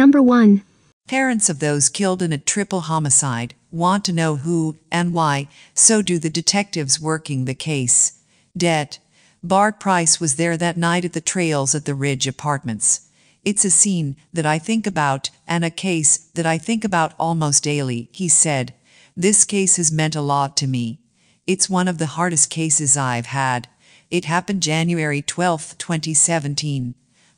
Number 1. Parents of those killed in a triple homicide want to know who and why, so do the detectives working the case. Det. Bart Price was there that night at the trails at the Ridge Apartments. It's a scene that I think about and a case that I think about almost daily, he said. This case has meant a lot to me. It's one of the hardest cases I've had. It happened January 12, 2017.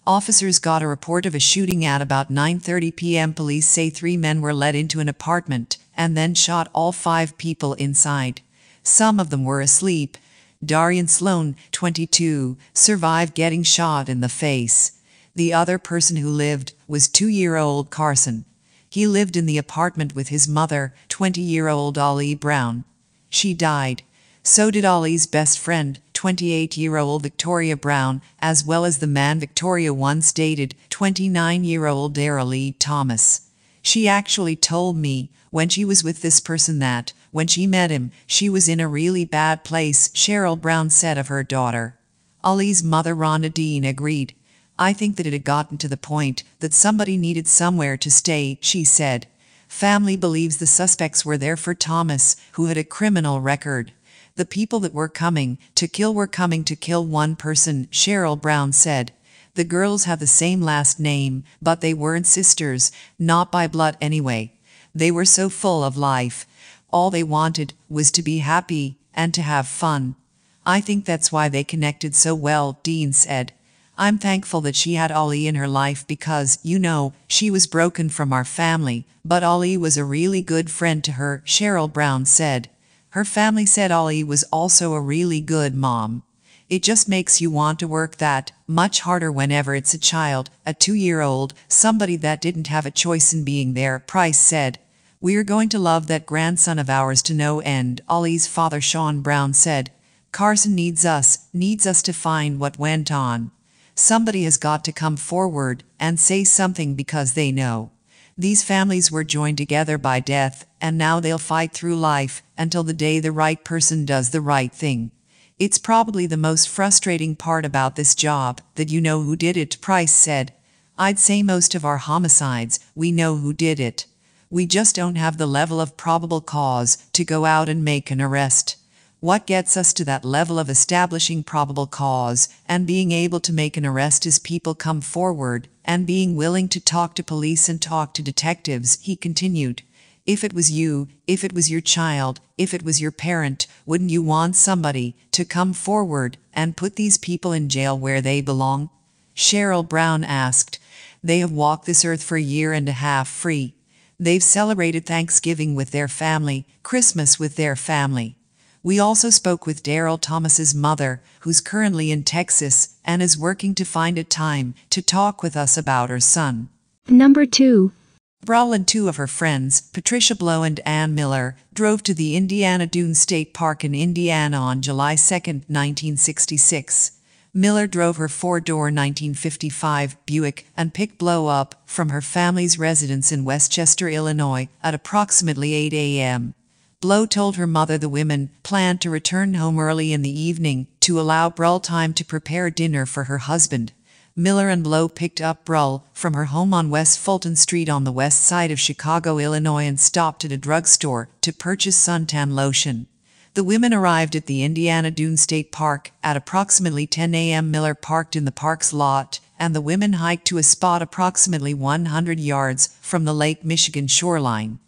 Officers got a report of a shooting at about 9.30 p.m. Police say three men were led into an apartment and then shot all five people inside. Some of them were asleep. Darian Sloan, 22, survived getting shot in the face. The other person who lived was two-year-old Carson. He lived in the apartment with his mother, 20-year-old Ollie Brown. She died. So did Ollie's best friend, 28-year-old Victoria Brown, as well as the man Victoria once dated, 29-year-old Daryl Lee Thomas. She actually told me, when she was with this person that, when she met him, she was in a really bad place, Cheryl Brown said of her daughter. Ali's mother Rhonda Dean agreed. I think that it had gotten to the point that somebody needed somewhere to stay, she said. Family believes the suspects were there for Thomas, who had a criminal record. The people that were coming to kill were coming to kill one person, Cheryl Brown said. The girls have the same last name, but they weren't sisters, not by blood anyway. They were so full of life. All they wanted was to be happy and to have fun. I think that's why they connected so well, Dean said. I'm thankful that she had Ollie in her life because, you know, she was broken from our family, but Ollie was a really good friend to her, Cheryl Brown said. Her family said Ollie was also a really good mom. It just makes you want to work that much harder whenever it's a child, a two-year-old, somebody that didn't have a choice in being there, Price said. We're going to love that grandson of ours to no end, Ollie's father Sean Brown said. Carson needs us, needs us to find what went on. Somebody has got to come forward and say something because they know. These families were joined together by death, and now they'll fight through life until the day the right person does the right thing. It's probably the most frustrating part about this job that you know who did it, Price said. I'd say most of our homicides, we know who did it. We just don't have the level of probable cause to go out and make an arrest. What gets us to that level of establishing probable cause and being able to make an arrest is people come forward and being willing to talk to police and talk to detectives, he continued. If it was you, if it was your child, if it was your parent, wouldn't you want somebody to come forward and put these people in jail where they belong? Cheryl Brown asked. They have walked this earth for a year and a half free. They've celebrated Thanksgiving with their family, Christmas with their family. We also spoke with Daryl Thomas's mother, who's currently in Texas and is working to find a time to talk with us about her son. Number 2. Brawl and two of her friends, Patricia Blow and Ann Miller, drove to the Indiana Dune State Park in Indiana on July 2, 1966. Miller drove her four-door 1955 Buick and picked Blow up from her family's residence in Westchester, Illinois, at approximately 8 a.m. Blow told her mother the women planned to return home early in the evening to allow Brawl time to prepare dinner for her husband. Miller and Blow picked up Brawl from her home on West Fulton Street on the west side of Chicago, Illinois and stopped at a drugstore to purchase suntan lotion. The women arrived at the Indiana Dune State Park at approximately 10 a.m. Miller parked in the park's lot and the women hiked to a spot approximately 100 yards from the Lake Michigan shoreline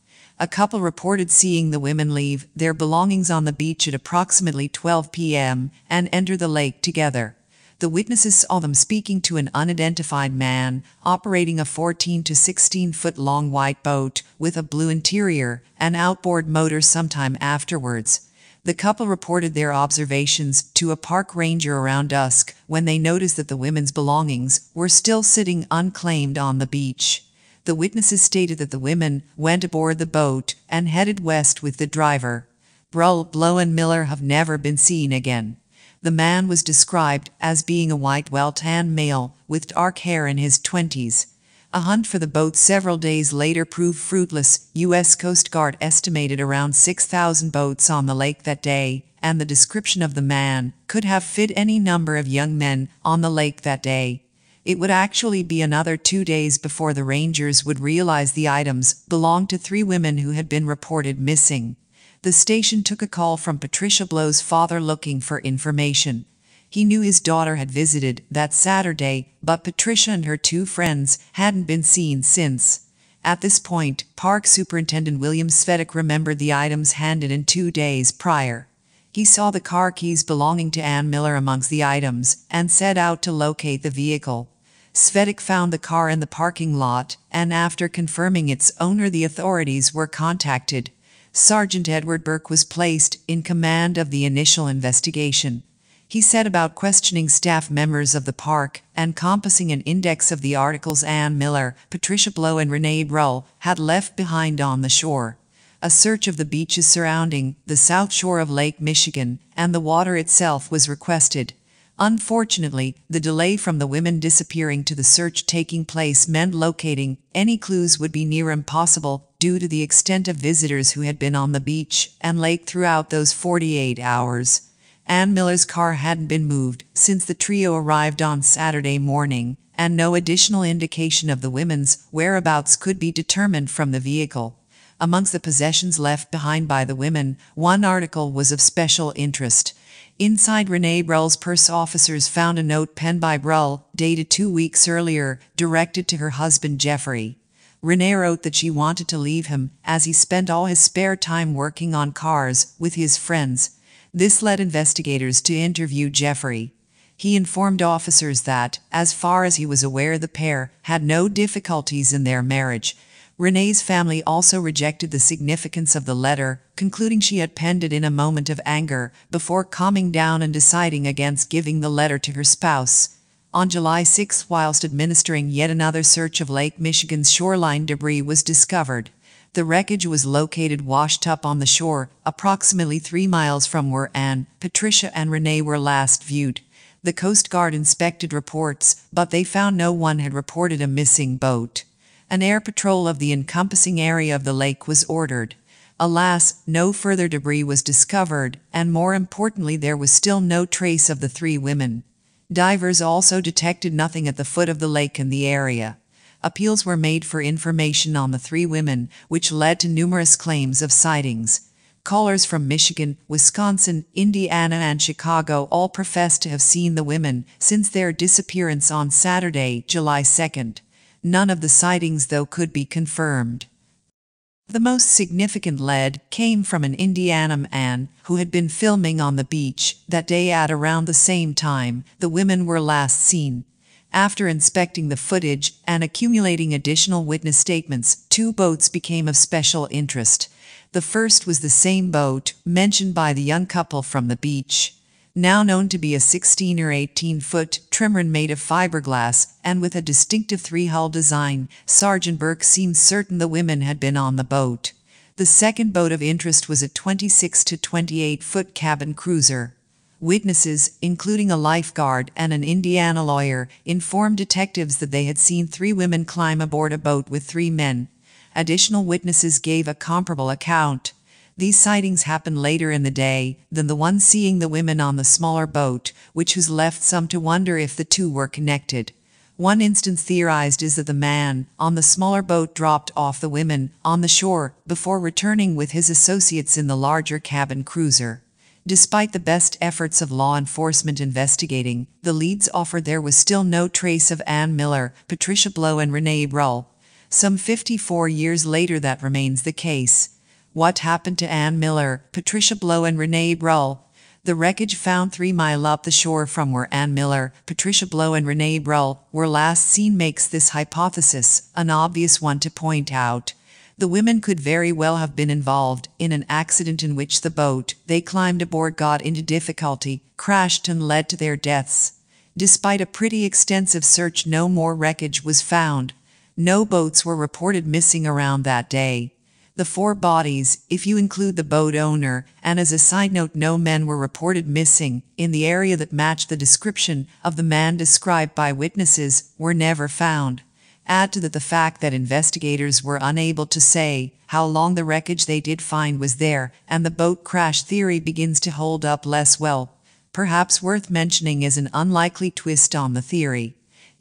a couple reported seeing the women leave their belongings on the beach at approximately 12 p.m. and enter the lake together. The witnesses saw them speaking to an unidentified man operating a 14 to 16 foot long white boat with a blue interior and outboard motor sometime afterwards. The couple reported their observations to a park ranger around dusk when they noticed that the women's belongings were still sitting unclaimed on the beach the witnesses stated that the women went aboard the boat and headed west with the driver. Broll, Blow and Miller have never been seen again. The man was described as being a white, well-tanned male with dark hair in his 20s. A hunt for the boat several days later proved fruitless. U.S. Coast Guard estimated around 6,000 boats on the lake that day, and the description of the man could have fit any number of young men on the lake that day it would actually be another two days before the Rangers would realize the items belonged to three women who had been reported missing. The station took a call from Patricia Blow's father looking for information. He knew his daughter had visited that Saturday, but Patricia and her two friends hadn't been seen since. At this point, Park Superintendent William Svedek remembered the items handed in two days prior. He saw the car keys belonging to Ann Miller amongst the items and set out to locate the vehicle. Svetik found the car in the parking lot, and after confirming its owner the authorities were contacted. Sergeant Edward Burke was placed in command of the initial investigation. He set about questioning staff members of the park and compassing an index of the articles Anne Miller, Patricia Blow and Renee Roll had left behind on the shore. A search of the beaches surrounding the south shore of Lake Michigan and the water itself was requested. Unfortunately, the delay from the women disappearing to the search taking place meant locating any clues would be near impossible due to the extent of visitors who had been on the beach and lake throughout those 48 hours. Ann Miller's car hadn't been moved since the trio arrived on Saturday morning, and no additional indication of the women's whereabouts could be determined from the vehicle. Amongst the possessions left behind by the women, one article was of special interest Inside Rene Brull's purse officers found a note penned by Brull, dated two weeks earlier, directed to her husband Jeffrey. Rene wrote that she wanted to leave him, as he spent all his spare time working on cars with his friends. This led investigators to interview Jeffrey. He informed officers that, as far as he was aware, the pair had no difficulties in their marriage, Renee's family also rejected the significance of the letter, concluding she had penned it in a moment of anger, before calming down and deciding against giving the letter to her spouse. On July 6, whilst administering yet another search of Lake Michigan's shoreline, debris was discovered. The wreckage was located washed up on the shore, approximately three miles from where Anne, Patricia, and Renee were last viewed. The Coast Guard inspected reports, but they found no one had reported a missing boat an air patrol of the encompassing area of the lake was ordered. Alas, no further debris was discovered, and more importantly, there was still no trace of the three women. Divers also detected nothing at the foot of the lake in the area. Appeals were made for information on the three women, which led to numerous claims of sightings. Callers from Michigan, Wisconsin, Indiana, and Chicago all professed to have seen the women since their disappearance on Saturday, July 2nd. None of the sightings, though, could be confirmed. The most significant lead came from an Indiana man who had been filming on the beach that day at around the same time the women were last seen. After inspecting the footage and accumulating additional witness statements, two boats became of special interest. The first was the same boat mentioned by the young couple from the beach now known to be a 16 or 18-foot trimaran made of fiberglass and with a distinctive three-hull design, Sergeant Burke seemed certain the women had been on the boat. The second boat of interest was a 26 to 28-foot cabin cruiser. Witnesses, including a lifeguard and an Indiana lawyer, informed detectives that they had seen three women climb aboard a boat with three men. Additional witnesses gave a comparable account. These sightings happen later in the day than the one seeing the women on the smaller boat, which has left some to wonder if the two were connected. One instance theorized is that the man on the smaller boat dropped off the women on the shore before returning with his associates in the larger cabin cruiser. Despite the best efforts of law enforcement investigating, the leads offered there was still no trace of Ann Miller, Patricia Blow and Renee Rull. Some 54 years later that remains the case. What Happened to Ann Miller, Patricia Blow and Renee Brull. The wreckage found three mile up the shore from where Ann Miller, Patricia Blow and Renee Brull were last seen makes this hypothesis an obvious one to point out. The women could very well have been involved in an accident in which the boat they climbed aboard got into difficulty, crashed and led to their deaths. Despite a pretty extensive search no more wreckage was found. No boats were reported missing around that day the four bodies, if you include the boat owner, and as a side note no men were reported missing, in the area that matched the description of the man described by witnesses, were never found. Add to that the fact that investigators were unable to say how long the wreckage they did find was there, and the boat crash theory begins to hold up less well. Perhaps worth mentioning is an unlikely twist on the theory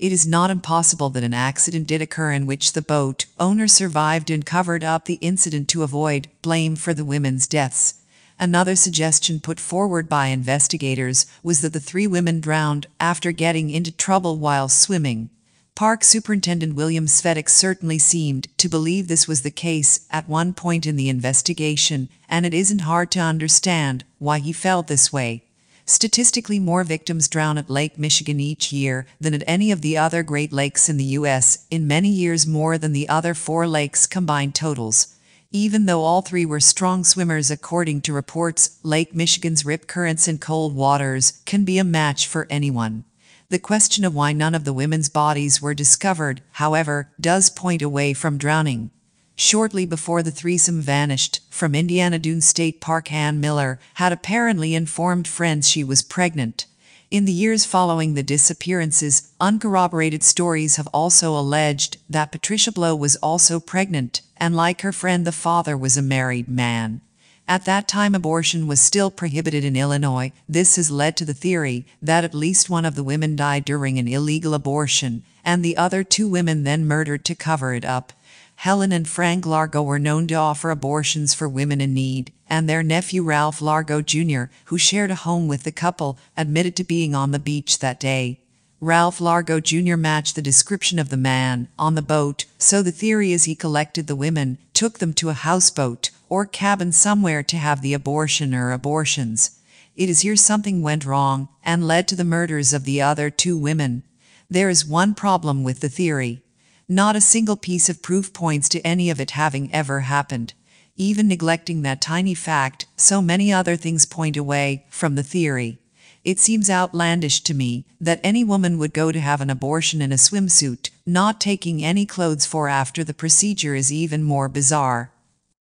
it is not impossible that an accident did occur in which the boat owner survived and covered up the incident to avoid blame for the women's deaths. Another suggestion put forward by investigators was that the three women drowned after getting into trouble while swimming. Park Superintendent William Svedek certainly seemed to believe this was the case at one point in the investigation, and it isn't hard to understand why he felt this way. Statistically, more victims drown at Lake Michigan each year than at any of the other Great Lakes in the U.S., in many years more than the other four lakes combined totals. Even though all three were strong swimmers according to reports, Lake Michigan's rip currents and cold waters can be a match for anyone. The question of why none of the women's bodies were discovered, however, does point away from drowning. Shortly before the threesome vanished from Indiana Dunes State Park, Ann Miller had apparently informed friends she was pregnant. In the years following the disappearances, uncorroborated stories have also alleged that Patricia Blow was also pregnant, and like her friend, the father was a married man. At that time, abortion was still prohibited in Illinois. This has led to the theory that at least one of the women died during an illegal abortion, and the other two women then murdered to cover it up. Helen and Frank Largo were known to offer abortions for women in need, and their nephew Ralph Largo Jr., who shared a home with the couple, admitted to being on the beach that day. Ralph Largo Jr. matched the description of the man on the boat, so the theory is he collected the women, took them to a houseboat or cabin somewhere to have the abortion or abortions. It is here something went wrong and led to the murders of the other two women. There is one problem with the theory. Not a single piece of proof points to any of it having ever happened. Even neglecting that tiny fact, so many other things point away from the theory. It seems outlandish to me that any woman would go to have an abortion in a swimsuit, not taking any clothes for after the procedure is even more bizarre.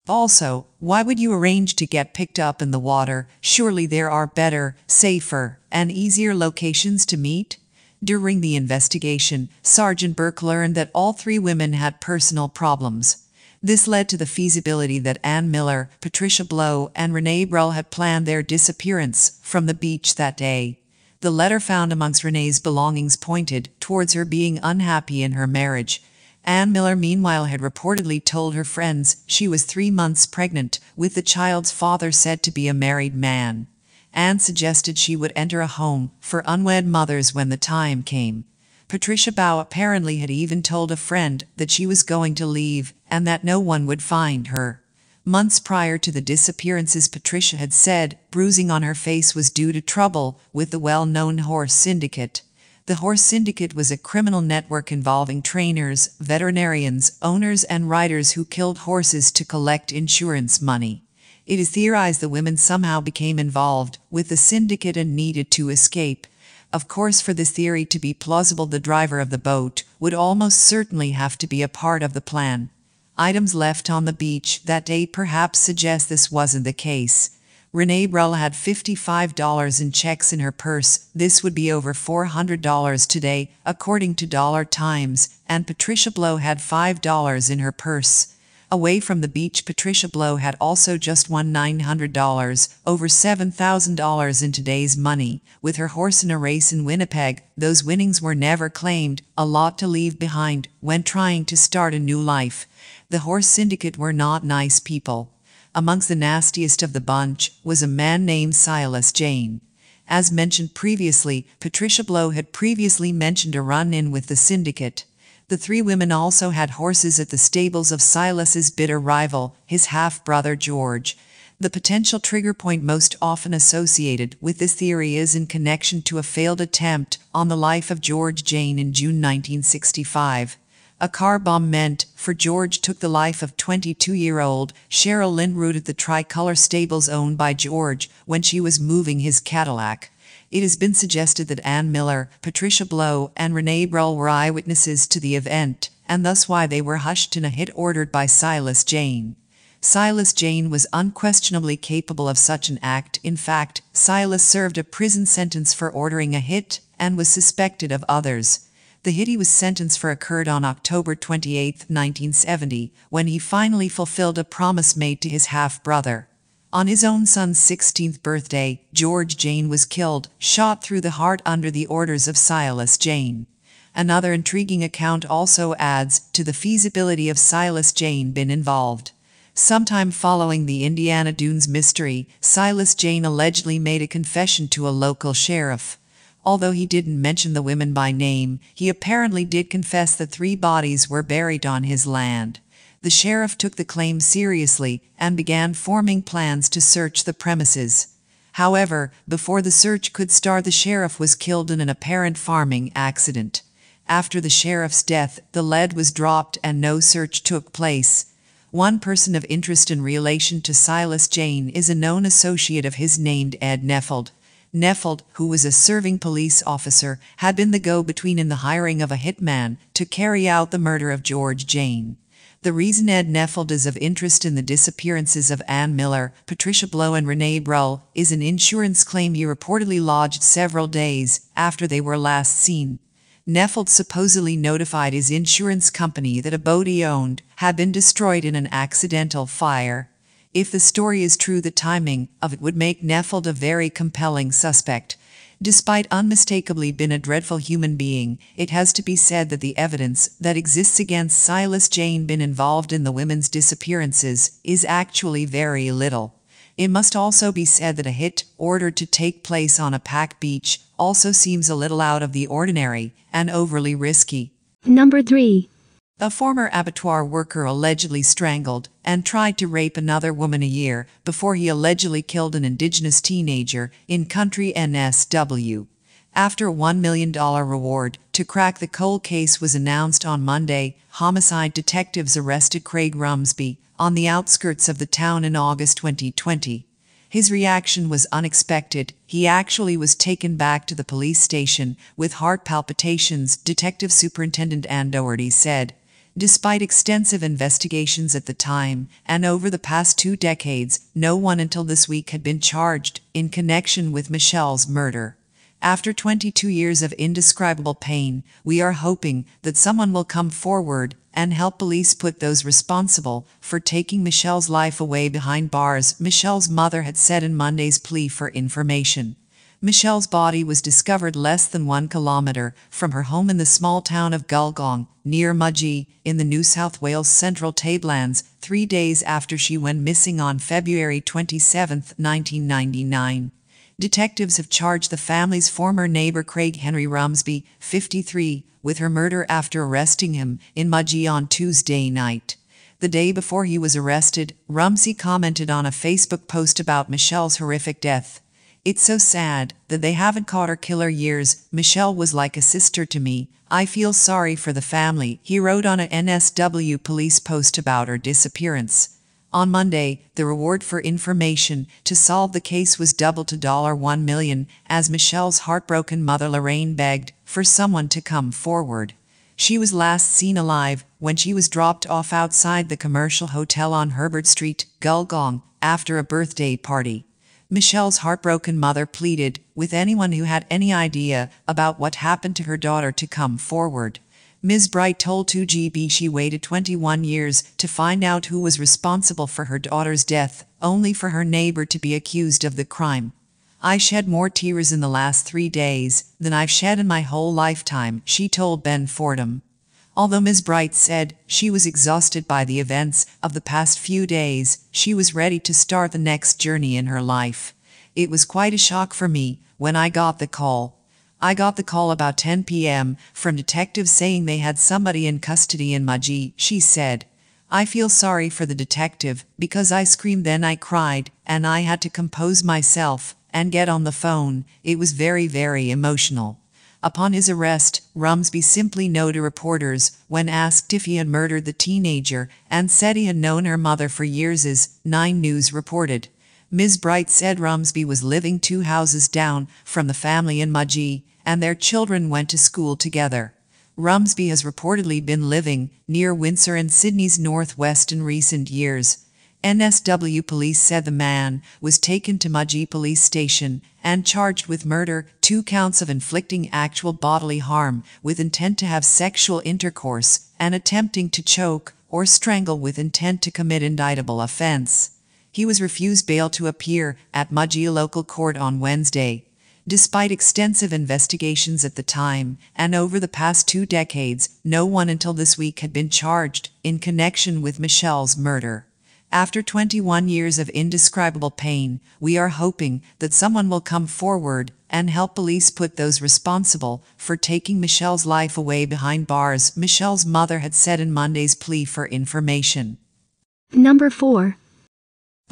Also, why would you arrange to get picked up in the water? Surely there are better, safer, and easier locations to meet? During the investigation, Sergeant Burke learned that all three women had personal problems. This led to the feasibility that Ann Miller, Patricia Blow, and Renee Brell had planned their disappearance from the beach that day. The letter found amongst Renee's belongings pointed towards her being unhappy in her marriage. Ann Miller, meanwhile, had reportedly told her friends she was three months pregnant, with the child's father said to be a married man. Anne suggested she would enter a home for unwed mothers when the time came. Patricia Bow apparently had even told a friend that she was going to leave and that no one would find her. Months prior to the disappearances, Patricia had said bruising on her face was due to trouble with the well known horse syndicate. The Horse Syndicate was a criminal network involving trainers, veterinarians, owners, and riders who killed horses to collect insurance money. It is theorized the women somehow became involved with the syndicate and needed to escape. Of course, for this theory to be plausible, the driver of the boat would almost certainly have to be a part of the plan. Items left on the beach that day perhaps suggest this wasn't the case. Renee Brella had $55 in checks in her purse. This would be over $400 today, according to Dollar Times, and Patricia Blow had $5 in her purse. Away from the beach, Patricia Blow had also just won $900, over $7,000 in today's money, with her horse in a race in Winnipeg. Those winnings were never claimed, a lot to leave behind when trying to start a new life. The horse syndicate were not nice people. Amongst the nastiest of the bunch was a man named Silas Jane. As mentioned previously, Patricia Blow had previously mentioned a run in with the syndicate. The three women also had horses at the stables of Silas's bitter rival, his half-brother George. The potential trigger point most often associated with this theory is in connection to a failed attempt on the life of George Jane in June 1965. A car bomb meant for George took the life of 22-year-old Cheryl Lynn Root at the Tricolor Stables owned by George when she was moving his Cadillac it has been suggested that Ann Miller, Patricia Blow, and Renee Brell were eyewitnesses to the event, and thus why they were hushed in a hit ordered by Silas Jane. Silas Jane was unquestionably capable of such an act. In fact, Silas served a prison sentence for ordering a hit and was suspected of others. The hit he was sentenced for occurred on October 28, 1970, when he finally fulfilled a promise made to his half-brother. On his own son's 16th birthday, George Jane was killed, shot through the heart under the orders of Silas Jane. Another intriguing account also adds to the feasibility of Silas Jane being involved. Sometime following the Indiana Dunes mystery, Silas Jane allegedly made a confession to a local sheriff. Although he didn't mention the women by name, he apparently did confess that three bodies were buried on his land the sheriff took the claim seriously and began forming plans to search the premises. However, before the search could start, the sheriff was killed in an apparent farming accident. After the sheriff's death, the lead was dropped and no search took place. One person of interest in relation to Silas Jane is a known associate of his named Ed Neffeld. Neffeld, who was a serving police officer, had been the go-between in the hiring of a hitman to carry out the murder of George Jane. The reason Ed Neffeld is of interest in the disappearances of Ann Miller, Patricia Blow, and Renee Broll is an insurance claim he reportedly lodged several days after they were last seen. Neffeld supposedly notified his insurance company that a boat he owned had been destroyed in an accidental fire. If the story is true, the timing of it would make Neffeld a very compelling suspect despite unmistakably being a dreadful human being, it has to be said that the evidence that exists against Silas Jane being involved in the women's disappearances is actually very little. It must also be said that a hit ordered to take place on a packed beach also seems a little out of the ordinary and overly risky. Number 3. A former abattoir worker allegedly strangled and tried to rape another woman a year before he allegedly killed an indigenous teenager in country NSW. After a $1 million reward to crack the cold case was announced on Monday, homicide detectives arrested Craig Rumsby on the outskirts of the town in August 2020. His reaction was unexpected. He actually was taken back to the police station with heart palpitations, Detective Superintendent Ann Doherty said. Despite extensive investigations at the time, and over the past two decades, no one until this week had been charged in connection with Michelle's murder. After 22 years of indescribable pain, we are hoping that someone will come forward and help police put those responsible for taking Michelle's life away behind bars, Michelle's mother had said in Monday's plea for information. Michelle's body was discovered less than one kilometer from her home in the small town of Gulgong, near Mudgee, in the New South Wales Central Tablelands, three days after she went missing on February 27, 1999. Detectives have charged the family's former neighbor Craig Henry Rumsby, 53, with her murder after arresting him in Mudgee on Tuesday night. The day before he was arrested, Rumsey commented on a Facebook post about Michelle's horrific death. It's so sad that they haven't caught her killer years. Michelle was like a sister to me. I feel sorry for the family, he wrote on a NSW police post about her disappearance. On Monday, the reward for information to solve the case was doubled to $1 million as Michelle's heartbroken mother Lorraine begged for someone to come forward. She was last seen alive when she was dropped off outside the commercial hotel on Herbert Street, Gulgong, after a birthday party. Michelle's heartbroken mother pleaded with anyone who had any idea about what happened to her daughter to come forward. Ms. Bright told 2GB she waited 21 years to find out who was responsible for her daughter's death, only for her neighbor to be accused of the crime. I shed more tears in the last three days than I've shed in my whole lifetime, she told Ben Fordham. Although Ms. Bright said she was exhausted by the events of the past few days, she was ready to start the next journey in her life. It was quite a shock for me when I got the call. I got the call about 10 p.m. from detectives saying they had somebody in custody in Maji, she said. I feel sorry for the detective because I screamed then I cried and I had to compose myself and get on the phone. It was very, very emotional. Upon his arrest, Rumsby simply no to reporters when asked if he had murdered the teenager and said he had known her mother for years as 9 News reported. Ms. Bright said Rumsby was living two houses down from the family in Mudgee, and their children went to school together. Rumsby has reportedly been living near Windsor and Sydney's northwest in recent years, NSW police said the man was taken to Mudgee police station and charged with murder, two counts of inflicting actual bodily harm with intent to have sexual intercourse, and attempting to choke or strangle with intent to commit indictable offense. He was refused bail to appear at Mudgee local court on Wednesday. Despite extensive investigations at the time, and over the past two decades, no one until this week had been charged in connection with Michelle's murder. After 21 years of indescribable pain, we are hoping that someone will come forward and help police put those responsible for taking Michelle's life away behind bars, Michelle's mother had said in Monday's plea for information. Number 4.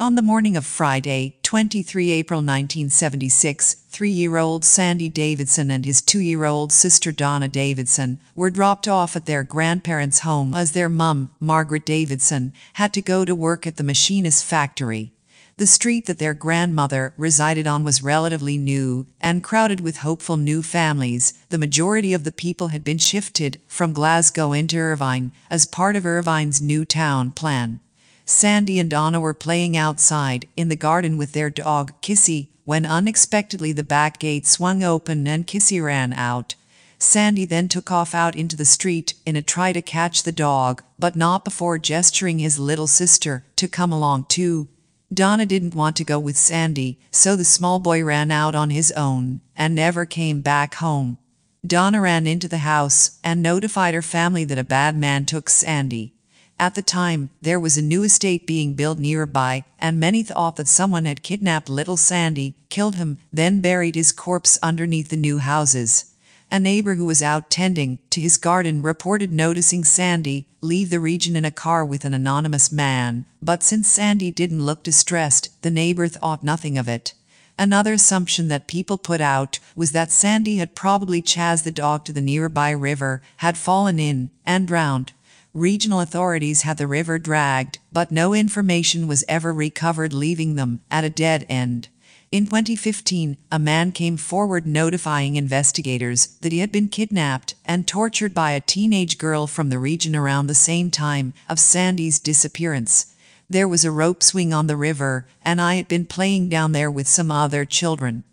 On the morning of Friday, 23 April 1976, three-year-old Sandy Davidson and his two-year-old sister Donna Davidson were dropped off at their grandparents' home as their mum, Margaret Davidson, had to go to work at the machinist factory. The street that their grandmother resided on was relatively new and crowded with hopeful new families. The majority of the people had been shifted from Glasgow into Irvine as part of Irvine's new town plan. Sandy and Donna were playing outside, in the garden with their dog, Kissy, when unexpectedly the back gate swung open and Kissy ran out. Sandy then took off out into the street in a try to catch the dog, but not before gesturing his little sister to come along too. Donna didn't want to go with Sandy, so the small boy ran out on his own and never came back home. Donna ran into the house and notified her family that a bad man took Sandy. At the time, there was a new estate being built nearby, and many thought that someone had kidnapped little Sandy, killed him, then buried his corpse underneath the new houses. A neighbor who was out tending to his garden reported noticing Sandy leave the region in a car with an anonymous man, but since Sandy didn't look distressed, the neighbor thought nothing of it. Another assumption that people put out was that Sandy had probably chased the dog to the nearby river, had fallen in, and drowned. Regional authorities had the river dragged, but no information was ever recovered, leaving them at a dead end. In 2015, a man came forward notifying investigators that he had been kidnapped and tortured by a teenage girl from the region around the same time of Sandy's disappearance. There was a rope swing on the river, and I had been playing down there with some other children.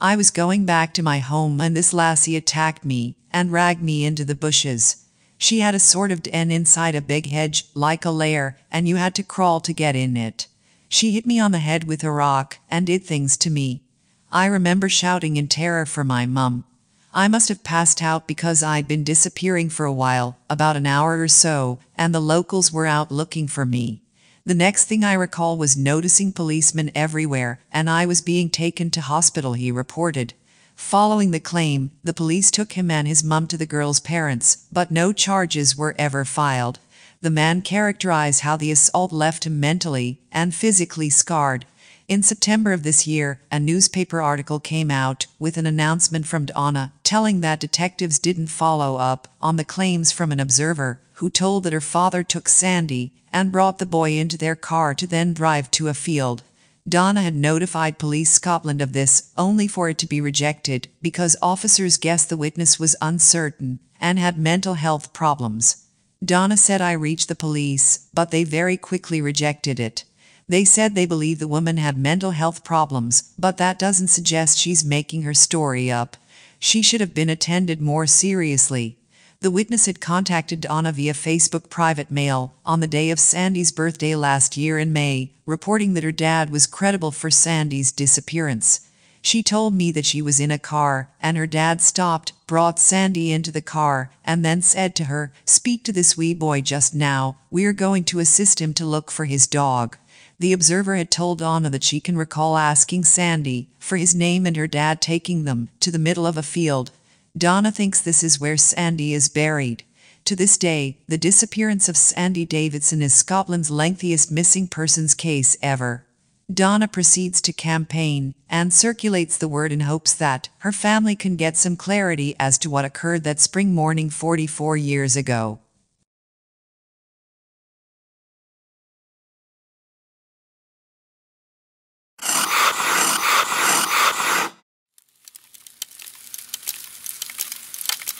I was going back to my home, and this lassie attacked me and dragged me into the bushes. She had a sort of den inside a big hedge, like a lair, and you had to crawl to get in it. She hit me on the head with a rock and did things to me. I remember shouting in terror for my mum. I must have passed out because I'd been disappearing for a while, about an hour or so, and the locals were out looking for me. The next thing I recall was noticing policemen everywhere, and I was being taken to hospital, he reported. Following the claim, the police took him and his mum to the girl's parents, but no charges were ever filed. The man characterized how the assault left him mentally and physically scarred. In September of this year, a newspaper article came out with an announcement from Donna telling that detectives didn't follow up on the claims from an observer who told that her father took Sandy and brought the boy into their car to then drive to a field. Donna had notified Police Scotland of this, only for it to be rejected, because officers guessed the witness was uncertain and had mental health problems. Donna said I reached the police, but they very quickly rejected it. They said they believe the woman had mental health problems, but that doesn't suggest she's making her story up. She should have been attended more seriously, the witness had contacted Donna via Facebook private mail on the day of Sandy's birthday last year in May, reporting that her dad was credible for Sandy's disappearance. She told me that she was in a car, and her dad stopped, brought Sandy into the car, and then said to her, Speak to this wee boy just now, we're going to assist him to look for his dog. The observer had told Donna that she can recall asking Sandy for his name and her dad taking them to the middle of a field Donna thinks this is where Sandy is buried. To this day, the disappearance of Sandy Davidson is Scotland's lengthiest missing persons case ever. Donna proceeds to campaign and circulates the word in hopes that her family can get some clarity as to what occurred that spring morning 44 years ago.